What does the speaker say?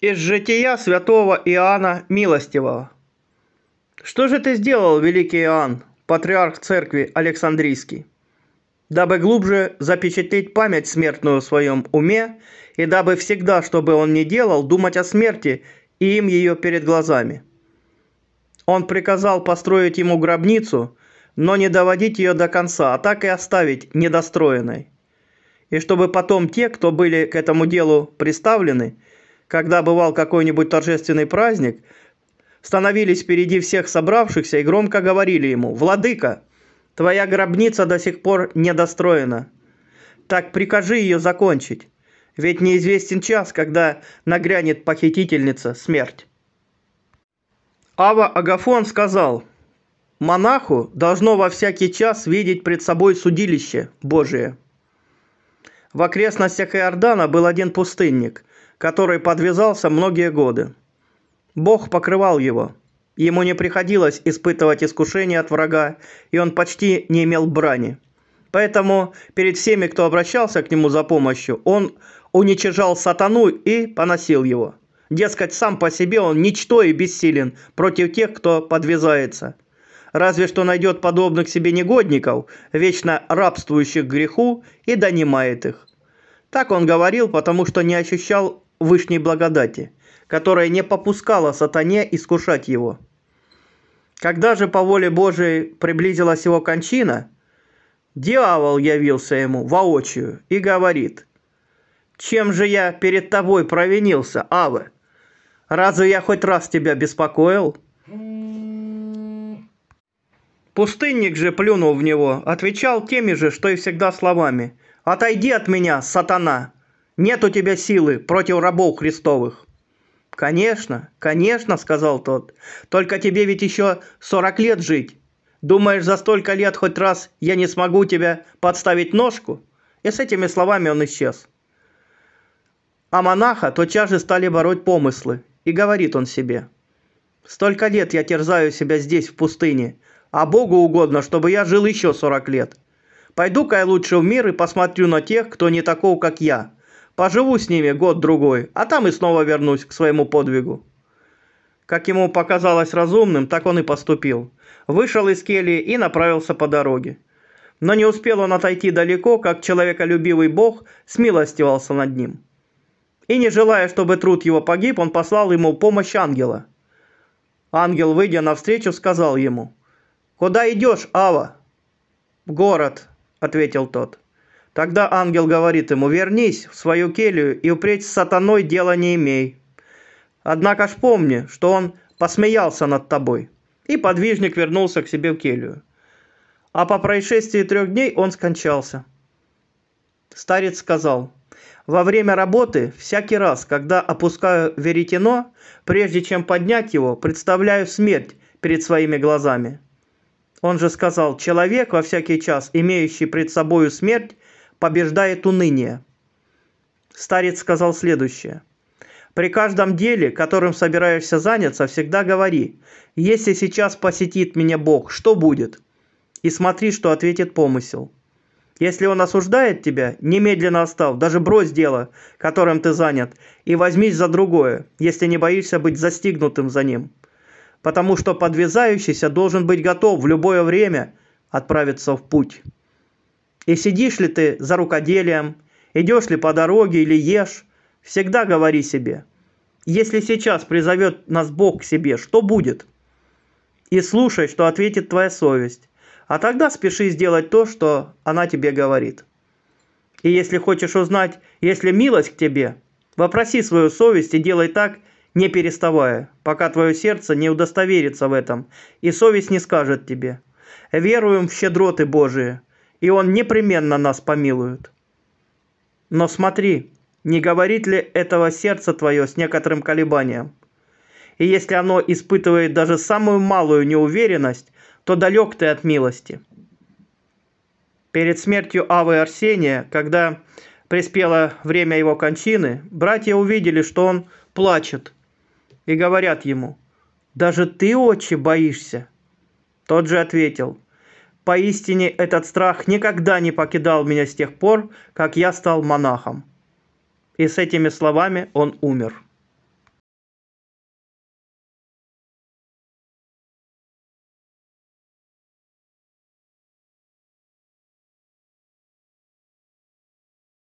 Из жития святого Иоанна Милостивого. Что же ты сделал, великий Иоанн, патриарх церкви Александрийский, дабы глубже запечатлеть память смертную в своем уме и дабы всегда, что бы он ни делал, думать о смерти и им ее перед глазами? Он приказал построить ему гробницу, но не доводить ее до конца, а так и оставить недостроенной. И чтобы потом те, кто были к этому делу приставлены – когда бывал какой-нибудь торжественный праздник, становились впереди всех собравшихся и громко говорили ему «Владыка, твоя гробница до сих пор не достроена. Так прикажи ее закончить, ведь неизвестен час, когда нагрянет похитительница смерть». Ава Агафон сказал «Монаху должно во всякий час видеть пред собой судилище Божие». В окрестностях Иордана был один пустынник – который подвязался многие годы. Бог покрывал его. Ему не приходилось испытывать искушения от врага, и он почти не имел брани. Поэтому перед всеми, кто обращался к нему за помощью, он уничижал сатану и поносил его. Дескать, сам по себе он ничто и бессилен против тех, кто подвязается. Разве что найдет подобных себе негодников, вечно рабствующих греху, и донимает их. Так он говорил, потому что не ощущал вышней благодати, которая не попускала сатане искушать его. Когда же по воле Божией приблизилась его кончина, дьявол явился ему воочию и говорит, «Чем же я перед тобой провинился, Аве? Разве я хоть раз тебя беспокоил?» Пустынник же плюнул в него, отвечал теми же, что и всегда словами, «Отойди от меня, сатана!» Нет у тебя силы против рабов Христовых. Конечно, конечно, сказал тот. Только тебе ведь еще сорок лет жить. Думаешь, за столько лет хоть раз я не смогу тебя подставить ножку? И с этими словами он исчез. А монаха тотчас же стали бороть помыслы, и говорит он себе. «Столько лет я терзаю себя здесь, в пустыне, а Богу угодно, чтобы я жил еще сорок лет. Пойду-ка я лучше в мир и посмотрю на тех, кто не такого как я, Поживу с ними год-другой, а там и снова вернусь к своему подвигу». Как ему показалось разумным, так он и поступил. Вышел из кельи и направился по дороге. Но не успел он отойти далеко, как человеколюбивый бог смилостивался над ним. И не желая, чтобы труд его погиб, он послал ему помощь ангела. Ангел, выйдя навстречу, сказал ему, «Куда идешь, Ава?» «В город», — ответил тот. Тогда ангел говорит ему, вернись в свою келью и упреть с сатаной дело не имей. Однако ж помни, что он посмеялся над тобой. И подвижник вернулся к себе в келью. А по происшествии трех дней он скончался. Старец сказал, во время работы всякий раз, когда опускаю веретено, прежде чем поднять его, представляю смерть перед своими глазами. Он же сказал, человек во всякий час, имеющий пред собою смерть, побеждает уныние. Старец сказал следующее. При каждом деле, которым собираешься заняться, всегда говори, если сейчас посетит меня Бог, что будет? И смотри, что ответит помысел. Если он осуждает тебя, немедленно оставь, даже брось дело, которым ты занят, и возьмись за другое, если не боишься быть застигнутым за ним. Потому что подвязающийся должен быть готов в любое время отправиться в путь. И сидишь ли ты за рукоделием, идешь ли по дороге или ешь, всегда говори себе, если сейчас призовет нас Бог к себе, что будет? И слушай, что ответит твоя совесть, а тогда спеши сделать то, что она тебе говорит. И если хочешь узнать, есть ли милость к тебе, вопроси свою совесть и делай так, не переставая, пока твое сердце не удостоверится в этом, и совесть не скажет тебе. Веруем в щедроты Божии, и Он непременно нас помилует. Но смотри, не говорит ли этого сердце твое с некоторым колебанием? И если оно испытывает даже самую малую неуверенность, то далек ты от милости. Перед смертью Авы Арсения, когда приспело время его кончины, братья увидели, что он плачет, и говорят ему, «Даже ты, отче, боишься?» Тот же ответил, Поистине этот страх никогда не покидал меня с тех пор, как я стал монахом. И с этими словами он умер.